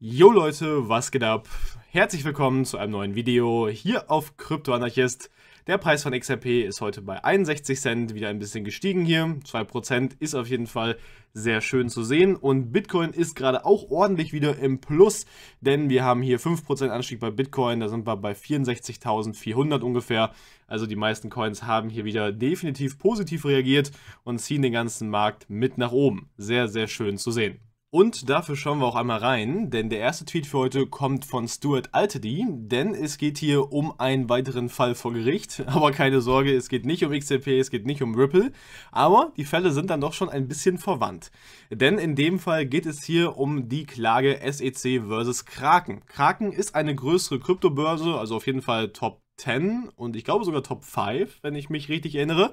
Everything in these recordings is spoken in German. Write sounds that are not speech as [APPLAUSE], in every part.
Jo Leute, was geht ab? Herzlich willkommen zu einem neuen Video hier auf Kryptoanarchist. Der Preis von XRP ist heute bei 61 Cent wieder ein bisschen gestiegen hier. 2% ist auf jeden Fall sehr schön zu sehen und Bitcoin ist gerade auch ordentlich wieder im Plus, denn wir haben hier 5% Anstieg bei Bitcoin, da sind wir bei 64.400 ungefähr. Also die meisten Coins haben hier wieder definitiv positiv reagiert und ziehen den ganzen Markt mit nach oben. Sehr, sehr schön zu sehen. Und dafür schauen wir auch einmal rein, denn der erste Tweet für heute kommt von Stuart Altedy, denn es geht hier um einen weiteren Fall vor Gericht. [LAUGHS] Aber keine Sorge, es geht nicht um XCP, es geht nicht um Ripple, aber die Fälle sind dann doch schon ein bisschen verwandt. Denn in dem Fall geht es hier um die Klage SEC versus Kraken. Kraken ist eine größere Kryptobörse, also auf jeden Fall Top 10 und ich glaube sogar Top 5, wenn ich mich richtig erinnere.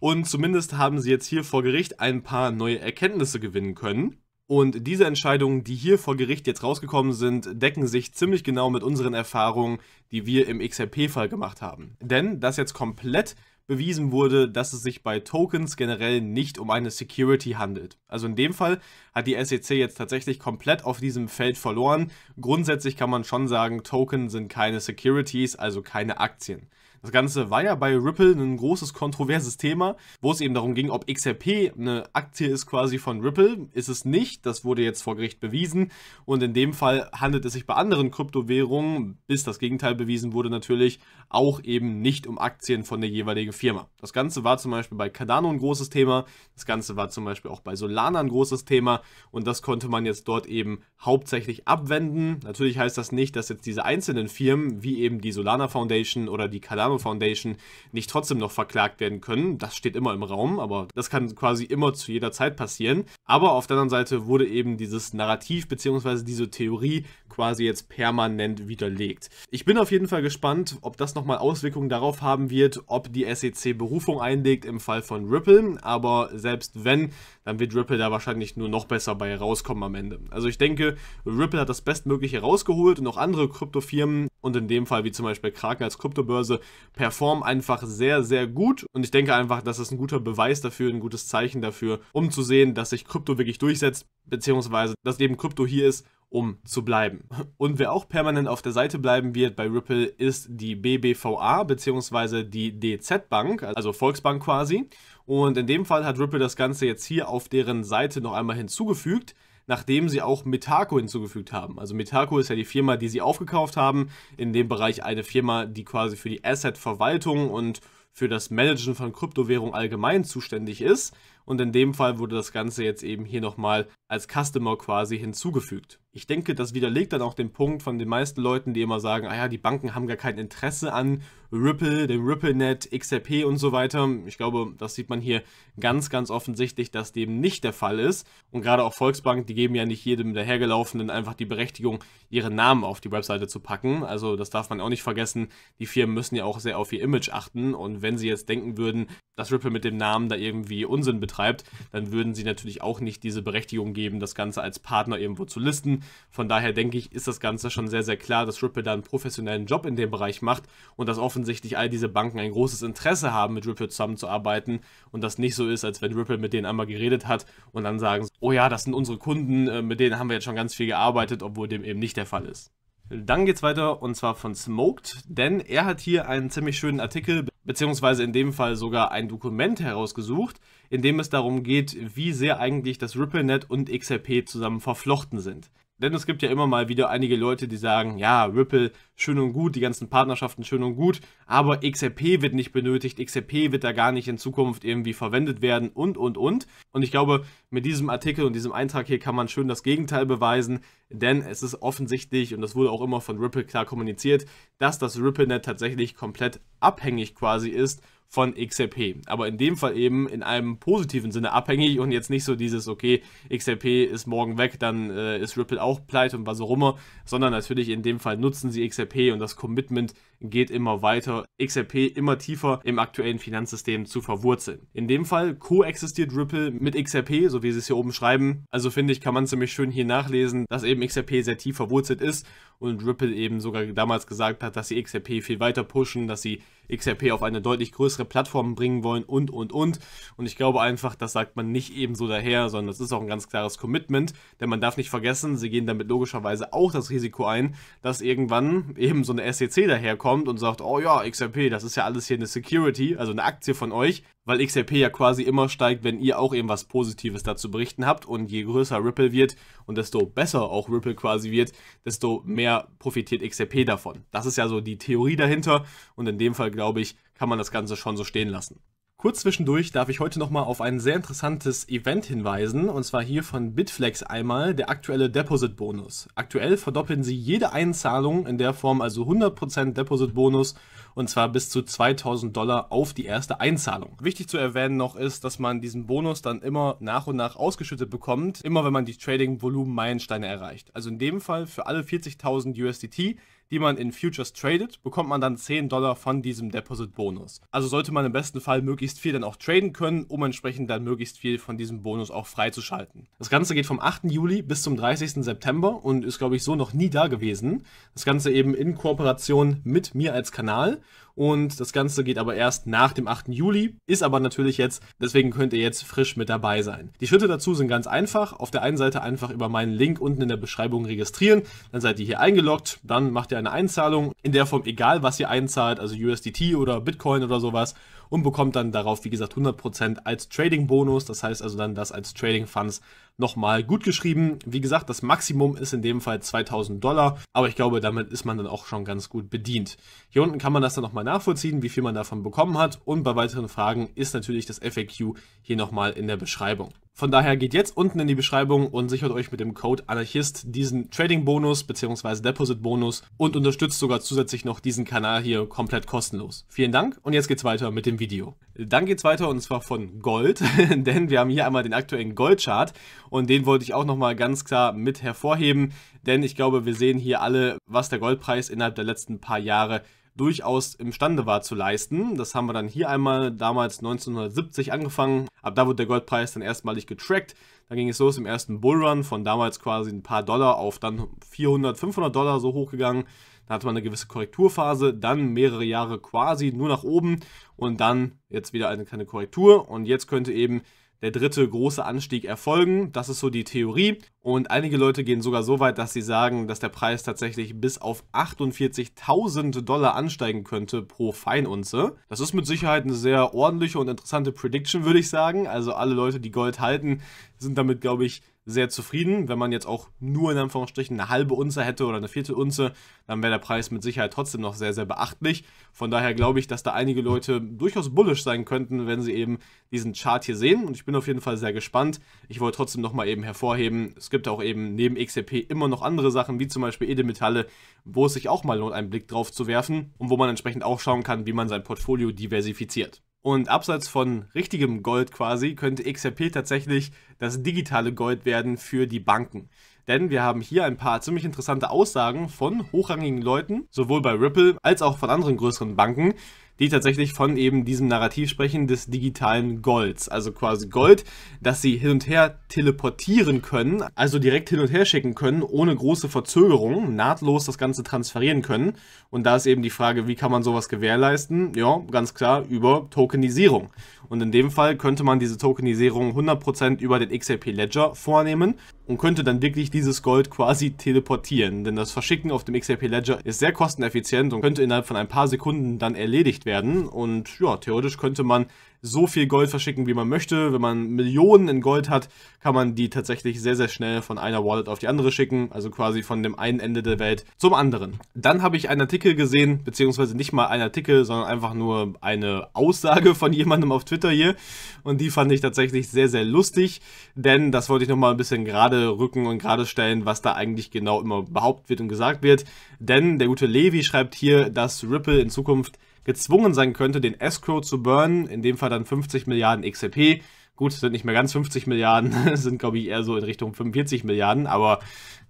Und zumindest haben sie jetzt hier vor Gericht ein paar neue Erkenntnisse gewinnen können. Und diese Entscheidungen, die hier vor Gericht jetzt rausgekommen sind, decken sich ziemlich genau mit unseren Erfahrungen, die wir im XRP-Fall gemacht haben. Denn dass jetzt komplett bewiesen wurde, dass es sich bei Tokens generell nicht um eine Security handelt. Also in dem Fall hat die SEC jetzt tatsächlich komplett auf diesem Feld verloren. Grundsätzlich kann man schon sagen, Token sind keine Securities, also keine Aktien. Das Ganze war ja bei Ripple ein großes kontroverses Thema, wo es eben darum ging, ob XRP eine Aktie ist quasi von Ripple. Ist es nicht, das wurde jetzt vor Gericht bewiesen. Und in dem Fall handelt es sich bei anderen Kryptowährungen, bis das Gegenteil bewiesen wurde natürlich, auch eben nicht um Aktien von der jeweiligen Firma. Das Ganze war zum Beispiel bei Cardano ein großes Thema, das Ganze war zum Beispiel auch bei Solana ein großes Thema und das konnte man jetzt dort eben hauptsächlich abwenden. Natürlich heißt das nicht, dass jetzt diese einzelnen Firmen, wie eben die Solana Foundation oder die Cardano Chicago Foundation nicht trotzdem noch verklagt werden können. Das steht immer im Raum, aber das kann quasi immer zu jeder Zeit passieren. Aber auf der anderen Seite wurde eben dieses Narrativ bzw. diese Theorie quasi jetzt permanent widerlegt. Ich bin auf jeden Fall gespannt, ob das nochmal Auswirkungen darauf haben wird, ob die SEC Berufung einlegt im Fall von Ripple, aber selbst wenn, dann wird Ripple da wahrscheinlich nur noch besser bei rauskommen am Ende. Also ich denke, Ripple hat das Bestmögliche rausgeholt und auch andere Kryptofirmen und in dem Fall wie zum Beispiel Kraken als Kryptobörse performen einfach sehr, sehr gut und ich denke einfach, das ist ein guter Beweis dafür, ein gutes Zeichen dafür, um zu sehen, dass sich Krypto wirklich durchsetzt, beziehungsweise dass eben Krypto hier ist, um zu bleiben. Und wer auch permanent auf der Seite bleiben wird bei Ripple ist die BBVA bzw. die DZ Bank, also Volksbank quasi. Und in dem Fall hat Ripple das Ganze jetzt hier auf deren Seite noch einmal hinzugefügt nachdem sie auch Metaco hinzugefügt haben. Also Metaco ist ja die Firma, die sie aufgekauft haben, in dem Bereich eine Firma, die quasi für die Asset-Verwaltung und für das Managen von Kryptowährungen allgemein zuständig ist und in dem Fall wurde das Ganze jetzt eben hier nochmal als Customer quasi hinzugefügt. Ich denke, das widerlegt dann auch den Punkt von den meisten Leuten, die immer sagen, ah ja, die Banken haben gar kein Interesse an Ripple, dem RippleNet, XRP und so weiter. Ich glaube, das sieht man hier ganz, ganz offensichtlich, dass dem nicht der Fall ist. Und gerade auch Volksbank, die geben ja nicht jedem dahergelaufenen einfach die Berechtigung, ihren Namen auf die Webseite zu packen. Also das darf man auch nicht vergessen. Die Firmen müssen ja auch sehr auf ihr Image achten. Und wenn sie jetzt denken würden, dass Ripple mit dem Namen da irgendwie Unsinn betreibt, dann würden sie natürlich auch nicht diese Berechtigung geben, das Ganze als Partner irgendwo zu listen. Von daher denke ich, ist das Ganze schon sehr, sehr klar, dass Ripple da einen professionellen Job in dem Bereich macht und dass offensichtlich all diese Banken ein großes Interesse haben, mit Ripple zusammenzuarbeiten und das nicht so ist, als wenn Ripple mit denen einmal geredet hat und dann sagen, oh ja, das sind unsere Kunden, äh, mit denen haben wir jetzt schon ganz viel gearbeitet, obwohl dem eben nicht der Fall ist. Dann geht's weiter und zwar von Smoked, denn er hat hier einen ziemlich schönen Artikel beziehungsweise in dem Fall sogar ein Dokument herausgesucht, in dem es darum geht, wie sehr eigentlich das RippleNet und XRP zusammen verflochten sind. Denn es gibt ja immer mal wieder einige Leute, die sagen, ja, Ripple schön und gut, die ganzen Partnerschaften schön und gut, aber XRP wird nicht benötigt, XRP wird da gar nicht in Zukunft irgendwie verwendet werden und, und, und. Und ich glaube, mit diesem Artikel und diesem Eintrag hier kann man schön das Gegenteil beweisen, denn es ist offensichtlich, und das wurde auch immer von Ripple klar kommuniziert, dass das Ripple-Net tatsächlich komplett abhängig quasi ist von XRP. Aber in dem Fall eben in einem positiven Sinne abhängig und jetzt nicht so dieses, okay, XRP ist morgen weg, dann äh, ist Ripple auch pleite und was auch immer, sondern natürlich in dem Fall nutzen sie XRP und das Commitment geht immer weiter, XRP immer tiefer im aktuellen Finanzsystem zu verwurzeln. In dem Fall koexistiert Ripple mit XRP, so wie sie es hier oben schreiben. Also finde ich, kann man ziemlich schön hier nachlesen, dass eben XRP sehr tief verwurzelt ist und Ripple eben sogar damals gesagt hat, dass sie XRP viel weiter pushen, dass sie XRP auf eine deutlich größere Plattform bringen wollen und, und, und. Und ich glaube einfach, das sagt man nicht eben so daher, sondern das ist auch ein ganz klares Commitment, denn man darf nicht vergessen, sie gehen damit logischerweise auch das Risiko ein, dass irgendwann eben so eine SEC daherkommt kommt und sagt, oh ja, XRP, das ist ja alles hier eine Security, also eine Aktie von euch, weil XRP ja quasi immer steigt, wenn ihr auch irgendwas Positives dazu berichten habt und je größer Ripple wird und desto besser auch Ripple quasi wird, desto mehr profitiert XRP davon. Das ist ja so die Theorie dahinter und in dem Fall, glaube ich, kann man das Ganze schon so stehen lassen. Kurz zwischendurch darf ich heute nochmal auf ein sehr interessantes Event hinweisen, und zwar hier von Bitflex einmal, der aktuelle Deposit-Bonus. Aktuell verdoppeln sie jede Einzahlung in der Form, also 100% Deposit-Bonus, und zwar bis zu 2000 Dollar auf die erste Einzahlung. Wichtig zu erwähnen noch ist, dass man diesen Bonus dann immer nach und nach ausgeschüttet bekommt, immer wenn man die Trading-Volumen-Meilensteine erreicht. Also in dem Fall für alle 40.000 USDT die man in Futures tradet, bekommt man dann 10 Dollar von diesem Deposit-Bonus. Also sollte man im besten Fall möglichst viel dann auch traden können, um entsprechend dann möglichst viel von diesem Bonus auch freizuschalten. Das Ganze geht vom 8. Juli bis zum 30. September und ist, glaube ich, so noch nie da gewesen. Das Ganze eben in Kooperation mit mir als Kanal. Und das Ganze geht aber erst nach dem 8. Juli, ist aber natürlich jetzt, deswegen könnt ihr jetzt frisch mit dabei sein. Die Schritte dazu sind ganz einfach. Auf der einen Seite einfach über meinen Link unten in der Beschreibung registrieren, dann seid ihr hier eingeloggt, dann macht ihr eine Einzahlung, in der Form egal, was ihr einzahlt, also USDT oder Bitcoin oder sowas und bekommt dann darauf, wie gesagt, 100% als Trading-Bonus. Das heißt also dann das als Trading-Funds nochmal gut geschrieben. Wie gesagt, das Maximum ist in dem Fall 2000 Dollar, aber ich glaube, damit ist man dann auch schon ganz gut bedient. Hier unten kann man das dann nochmal nachvollziehen, wie viel man davon bekommen hat und bei weiteren Fragen ist natürlich das FAQ hier nochmal in der Beschreibung. Von daher geht jetzt unten in die Beschreibung und sichert euch mit dem Code Anarchist diesen Trading-Bonus bzw. Deposit-Bonus und unterstützt sogar zusätzlich noch diesen Kanal hier komplett kostenlos. Vielen Dank und jetzt geht's weiter mit dem Video. Dann geht's weiter und zwar von Gold, [LAUGHS] denn wir haben hier einmal den aktuellen Goldchart und den wollte ich auch nochmal ganz klar mit hervorheben, denn ich glaube, wir sehen hier alle, was der Goldpreis innerhalb der letzten paar Jahre durchaus imstande war zu leisten. Das haben wir dann hier einmal damals 1970 angefangen. Ab da wurde der Goldpreis dann erstmalig getrackt. Dann ging es los im ersten Bullrun von damals quasi ein paar Dollar auf dann 400, 500 Dollar so hochgegangen. Da hatte man eine gewisse Korrekturphase, dann mehrere Jahre quasi nur nach oben und dann jetzt wieder eine kleine Korrektur. Und jetzt könnte eben der dritte große Anstieg erfolgen. Das ist so die Theorie. Und einige Leute gehen sogar so weit, dass sie sagen, dass der Preis tatsächlich bis auf 48.000 Dollar ansteigen könnte pro Feinunze. Das ist mit Sicherheit eine sehr ordentliche und interessante Prediction, würde ich sagen. Also alle Leute, die Gold halten, sind damit, glaube ich, sehr zufrieden. Wenn man jetzt auch nur in Anführungsstrichen eine halbe Unze hätte oder eine vierte Unze, dann wäre der Preis mit Sicherheit trotzdem noch sehr, sehr beachtlich. Von daher glaube ich, dass da einige Leute durchaus bullish sein könnten, wenn sie eben diesen Chart hier sehen. Und ich bin auf jeden Fall sehr gespannt. Ich wollte trotzdem nochmal eben hervorheben, es gibt auch eben neben XRP immer noch andere Sachen, wie zum Beispiel Edelmetalle, wo es sich auch mal lohnt, einen Blick drauf zu werfen und wo man entsprechend auch schauen kann, wie man sein Portfolio diversifiziert. Und abseits von richtigem Gold quasi könnte XRP tatsächlich das digitale Gold werden für die Banken. Denn wir haben hier ein paar ziemlich interessante Aussagen von hochrangigen Leuten, sowohl bei Ripple als auch von anderen größeren Banken, die tatsächlich von eben diesem Narrativ sprechen, des digitalen Golds. Also quasi Gold, das sie hin und her teleportieren können, also direkt hin und her schicken können, ohne große Verzögerung, nahtlos das Ganze transferieren können. Und da ist eben die Frage, wie kann man sowas gewährleisten? Ja, ganz klar über Tokenisierung. Und in dem Fall könnte man diese Tokenisierung 100% über den XRP Ledger vornehmen und könnte dann wirklich dieses Gold quasi teleportieren. Denn das Verschicken auf dem XRP Ledger ist sehr kosteneffizient und könnte innerhalb von ein paar Sekunden dann erledigt verschickt werden. Und ja, theoretisch könnte man so viel Gold verschicken, wie man möchte. Wenn man Millionen in Gold hat, kann man die tatsächlich sehr, sehr schnell von einer Wallet auf die andere schicken. Also quasi von dem einen Ende der Welt zum anderen. Dann habe ich einen Artikel gesehen, beziehungsweise nicht mal einen Artikel, sondern einfach nur eine Aussage von jemandem auf Twitter hier. Und die fand ich tatsächlich sehr, sehr lustig. Denn das wollte ich nochmal ein bisschen gerade rücken und gerade stellen, was da eigentlich genau immer behauptet wird und gesagt wird. Denn der gute Levi schreibt hier, dass Ripple in Zukunft gezwungen sein könnte, den Escrow zu burnen, in dem Fall dann 50 Milliarden XRP. Gut, sind nicht mehr ganz 50 Milliarden, [LAUGHS] sind glaube ich eher so in Richtung 45 Milliarden, aber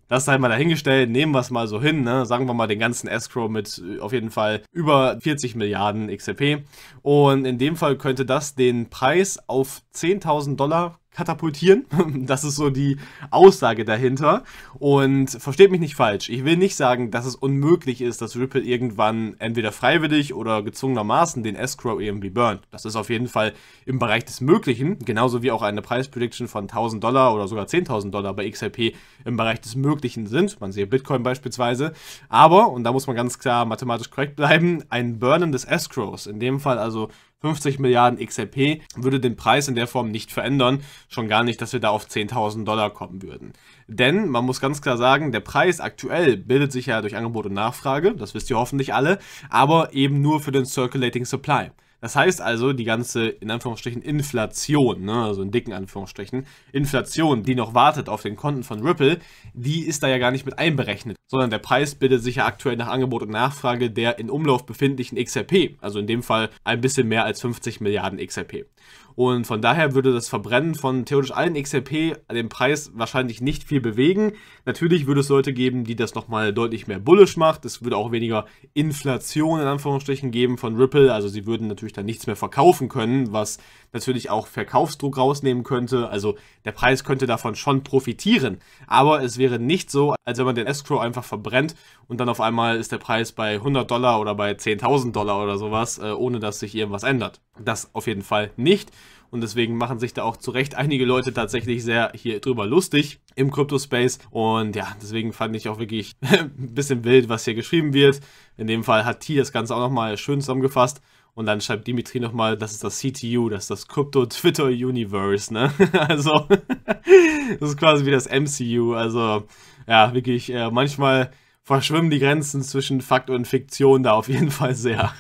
das sei mal dahingestellt, nehmen wir es mal so hin, ne? sagen wir mal den ganzen Escrow mit äh, auf jeden Fall über 40 Milliarden XRP. Und in dem Fall könnte das den Preis auf 10.000 Dollar katapultieren. [LAUGHS] Das ist so die Aussage dahinter. Und versteht mich nicht falsch. Ich will nicht sagen, dass es unmöglich ist, dass Ripple irgendwann entweder freiwillig oder gezwungenermaßen den Escrow irgendwie burnt. Das ist auf jeden Fall im Bereich des Möglichen, genauso wie auch eine Preisprediction von 1000 Dollar oder sogar 10.000 Dollar bei XRP im Bereich des Möglichen sind. Man sieht Bitcoin beispielsweise. Aber, und da muss man ganz klar mathematisch korrekt bleiben, ein Burnen des Escrows, in dem Fall also 50 Milliarden XRP würde den Preis in der Form nicht verändern, schon gar nicht, dass wir da auf 10.000 Dollar kommen würden. Denn man muss ganz klar sagen, der Preis aktuell bildet sich ja durch Angebot und Nachfrage, das wisst ihr hoffentlich alle, aber eben nur für den Circulating Supply. Das heißt also, die ganze, in Anführungsstrichen, Inflation, ne, also in dicken Anführungsstrichen, Inflation, die noch wartet auf den Konten von Ripple, die ist da ja gar nicht mit einberechnet, sondern der Preis bildet sich ja aktuell nach Angebot und Nachfrage der in Umlauf befindlichen XRP, also in dem Fall ein bisschen mehr als 50 Milliarden XRP. Und von daher würde das Verbrennen von theoretisch allen XRP den Preis wahrscheinlich nicht viel bewegen. Natürlich würde es Leute geben, die das nochmal deutlich mehr bullish macht. Es würde auch weniger Inflation in Anführungsstrichen geben von Ripple. Also sie würden natürlich dann nichts mehr verkaufen können, was natürlich auch Verkaufsdruck rausnehmen könnte. Also der Preis könnte davon schon profitieren. Aber es wäre nicht so, als wenn man den Escrow einfach verbrennt und dann auf einmal ist der Preis bei 100 Dollar oder bei 10.000 Dollar oder sowas, äh, ohne dass sich irgendwas ändert. Das auf jeden Fall nicht. Und deswegen machen sich da auch zu Recht einige Leute tatsächlich sehr hier drüber lustig im Crypto-Space. Und ja, deswegen fand ich auch wirklich [LAUGHS] ein bisschen wild, was hier geschrieben wird. In dem Fall hat T das Ganze auch nochmal schön zusammengefasst. Und dann schreibt Dimitri nochmal, das ist das CTU, das ist das Crypto Twitter Universe, ne? [LAUGHS] Also, [LAUGHS] das ist quasi wie das MCU. Also, ja, wirklich, äh, manchmal verschwimmen die Grenzen zwischen Fakt und Fiktion da auf jeden Fall sehr.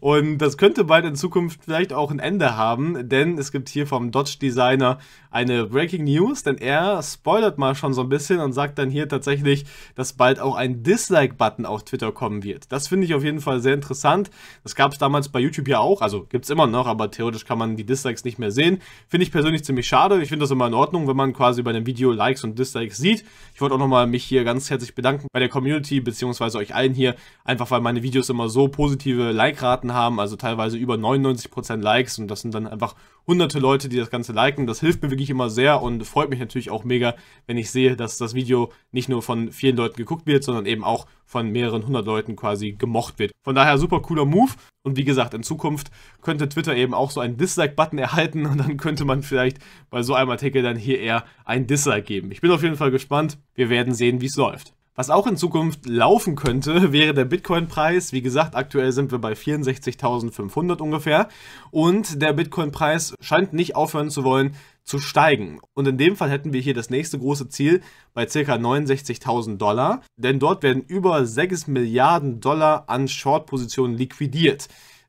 Und das könnte bald in Zukunft vielleicht auch ein Ende haben, denn es gibt hier vom Dodge-Designer eine Breaking News, denn er spoilert mal schon so ein bisschen und sagt dann hier tatsächlich, dass bald auch ein Dislike-Button auf Twitter kommen wird. Das finde ich auf jeden Fall sehr interessant. Das gab es damals bei YouTube ja auch, also gibt es immer noch, aber theoretisch kann man die Dislikes nicht mehr sehen. Finde ich persönlich ziemlich schade. Ich finde das immer in Ordnung, wenn man quasi bei einem Video Likes und Dislikes sieht. Ich wollte auch nochmal mich hier ganz herzlich bedanken bei der Community, beziehungsweise euch allen hier, einfach weil meine Videos immer so positive Like-Raten haben, also teilweise über 99% Likes und das sind dann einfach hunderte Leute, die das Ganze liken. Das hilft mir wirklich immer sehr und freut mich natürlich auch mega, wenn ich sehe, dass das Video nicht nur von vielen Leuten geguckt wird, sondern eben auch von mehreren hundert Leuten quasi gemocht wird. Von daher super cooler Move. Und wie gesagt, in Zukunft könnte Twitter eben auch so einen Dislike-Button erhalten und dann könnte man vielleicht bei so einem Artikel dann hier eher einen Dislike geben. Ich bin auf jeden Fall gespannt. Wir werden sehen, wie es läuft. Was auch in Zukunft laufen könnte, [LAUGHS] wäre der Bitcoin-Preis. Wie gesagt, aktuell sind wir bei 64.500 ungefähr. Und der Bitcoin-Preis scheint nicht aufhören zu wollen zu steigen. Und in dem Fall hätten wir hier das nächste große Ziel bei ca. 69.000 Dollar. Denn dort werden über 6 Milliarden Dollar an Short-Positionen liquidiert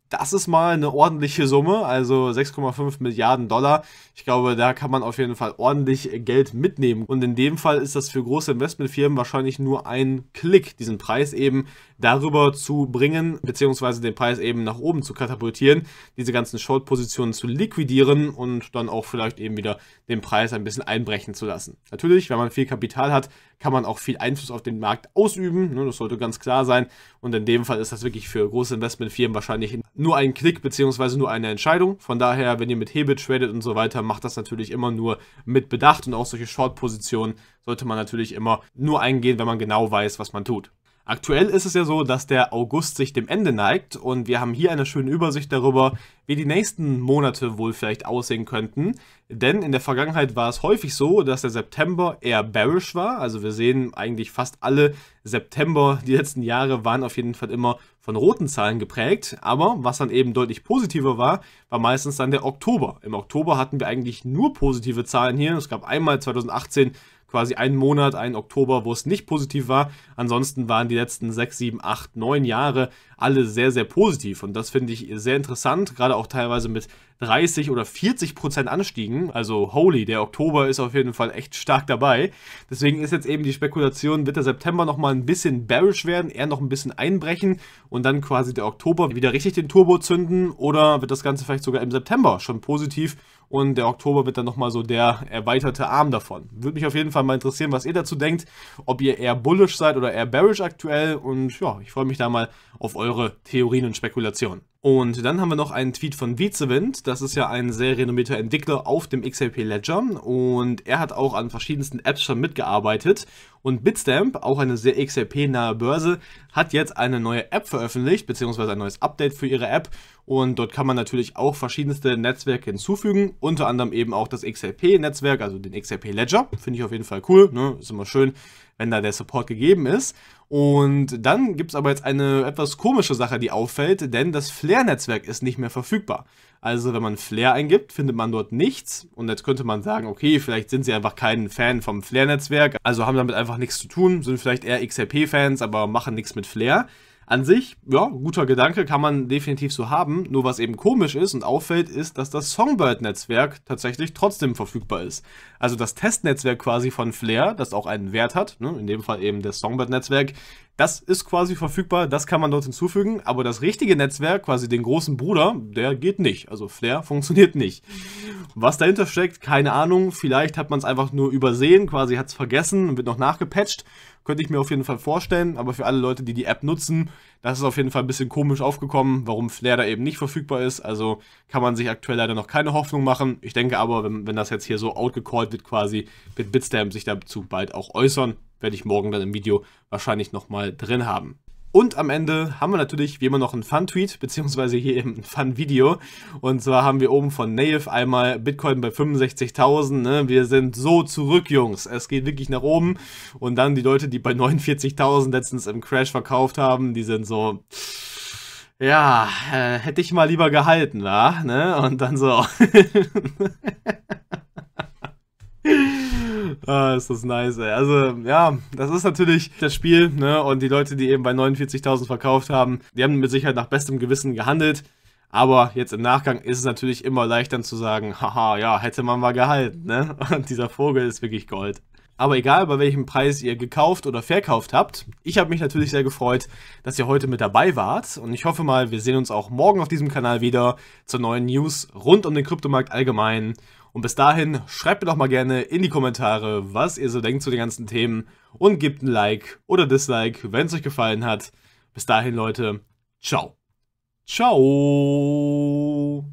das ist mal eine ordentliche Summe, also 6,5 Milliarden Dollar. Ich glaube, da kann man auf jeden Fall ordentlich Geld mitnehmen. Und in dem Fall ist das für große Investmentfirmen wahrscheinlich nur ein Klick, diesen Preis eben darüber zu bringen, beziehungsweise den Preis eben nach oben zu katapultieren, diese ganzen Short-Positionen zu liquidieren und dann auch vielleicht eben wieder den Preis ein bisschen einbrechen zu lassen. Natürlich, wenn man viel Kapital hat, kann man auch viel Einfluss auf den Markt ausüben. Ne? Das sollte ganz klar sein. Und in dem Fall ist das wirklich für große Investmentfirmen wahrscheinlich nur ein Klick beziehungsweise nur eine Entscheidung. Von daher, wenn ihr mit Hebel tradet und so weiter, macht das natürlich immer nur mit Bedacht und auch solche Short-Positionen sollte man natürlich immer nur eingehen, wenn man genau weiß, was man tut. Aktuell ist es ja so, dass der August sich dem Ende neigt und wir haben hier eine schöne Übersicht darüber, wie die nächsten Monate wohl vielleicht aussehen könnten. Denn in der Vergangenheit war es häufig so, dass der September eher bearish war. Also wir sehen eigentlich fast alle September die letzten Jahre waren auf jeden Fall immer von roten Zahlen geprägt. Aber was dann eben deutlich positiver war, war meistens dann der Oktober. Im Oktober hatten wir eigentlich nur positive Zahlen hier. Es gab einmal 2018 quasi einen Monat, einen Oktober, wo es nicht positiv war. Ansonsten waren die letzten 6, 7, 8, 9 Jahre alle sehr, sehr positiv. Und das finde ich sehr interessant, gerade auch teilweise mit 30 oder 40 Prozent Anstiegen. Also holy, der Oktober ist auf jeden Fall echt stark dabei. Deswegen ist jetzt eben die Spekulation, wird der September nochmal ein bisschen bearish werden, eher noch ein bisschen einbrechen und dann quasi der Oktober wieder richtig den Turbo zünden oder wird das Ganze vielleicht sogar im September schon positiv und der Oktober wird dann nochmal so der erweiterte Arm davon. Würde mich auf jeden Fall mal interessieren, was ihr dazu denkt, ob ihr eher bullish seid oder eher bearish aktuell und ja, ich freue mich da mal auf eure Theorien und Spekulationen. Und dann haben wir noch einen Tweet von Vizewind, das ist ja ein sehr renommierter Entwickler auf dem XRP Ledger und er hat auch an verschiedensten Apps schon mitgearbeitet und Bitstamp, auch eine sehr XRP-nahe Börse, hat jetzt eine neue App veröffentlicht, beziehungsweise ein neues Update für ihre App. Und dort kann man natürlich auch verschiedenste Netzwerke hinzufügen, unter anderem eben auch das XRP-Netzwerk, also den XRP Ledger. Finde ich auf jeden Fall cool, ne? ist immer schön, wenn da der Support gegeben ist. Und dann gibt es aber jetzt eine etwas komische Sache, die auffällt, denn das Flair-Netzwerk ist nicht mehr verfügbar. Also wenn man Flair eingibt, findet man dort nichts. Und jetzt könnte man sagen, okay, vielleicht sind sie einfach kein Fan vom Flair-Netzwerk, also haben damit einfach einfach nichts zu tun, sind vielleicht eher XRP-Fans, aber machen nichts mit Flair. An sich, ja, guter Gedanke, kann man definitiv so haben. Nur was eben komisch ist und auffällt, ist, dass das Songbird-Netzwerk tatsächlich trotzdem verfügbar ist. Also das Testnetzwerk quasi von Flair, das auch einen Wert hat, ne, in dem Fall eben das Songbird-Netzwerk, das ist quasi verfügbar, das kann man dort hinzufügen, aber das richtige Netzwerk, quasi den großen Bruder, der geht nicht. Also Flair [LAUGHS] funktioniert nicht. Was dahinter steckt, keine Ahnung. Vielleicht hat man es einfach nur übersehen, quasi hat es vergessen und wird noch nachgepatcht. Könnte ich mir auf jeden Fall vorstellen, aber für alle Leute, die die App nutzen, das ist auf jeden Fall ein bisschen komisch aufgekommen, warum Flair da eben nicht verfügbar ist. Also kann man sich aktuell leider noch keine Hoffnung machen. Ich denke aber, wenn, wenn das jetzt hier so outgecallt wird quasi, wird Bitstamp sich dazu bald auch äußern werde ich morgen dann im Video wahrscheinlich nochmal drin haben. Und am Ende haben wir natürlich wie immer noch einen Fun-Tweet, beziehungsweise hier eben ein Fun-Video. Und zwar haben wir oben von Native einmal Bitcoin bei 65.000. Ne? Wir sind so zurück, Jungs. Es geht wirklich nach oben. Und dann die Leute, die bei 49.000 letztens im Crash verkauft haben, die sind so... Ja, äh, hätte ich mal lieber gehalten, wa? Ne? Und dann so... [LAUGHS] [LAUGHS] ah, ist das nice, ey. Also, ja, das ist natürlich das Spiel, ne? Und die Leute, die eben bei 49.000 verkauft haben, die haben mit Sicherheit nach bestem Gewissen gehandelt. Aber jetzt im Nachgang ist es natürlich immer leichter zu sagen, haha, ja, hätte man mal gehalten, ne? [LAUGHS] Und dieser Vogel ist wirklich Gold. Aber egal, bei welchem Preis ihr gekauft oder verkauft habt, ich habe mich natürlich sehr gefreut, dass ihr heute mit dabei wart. Und ich hoffe mal, wir sehen uns auch morgen auf diesem Kanal wieder zur neuen News rund um den Kryptomarkt allgemein. Und bis dahin, schreibt mir doch mal gerne in die Kommentare, was ihr so denkt zu den ganzen Themen und gebt ein Like oder Dislike, wenn es euch gefallen hat. Bis dahin, Leute, ciao. Ciao.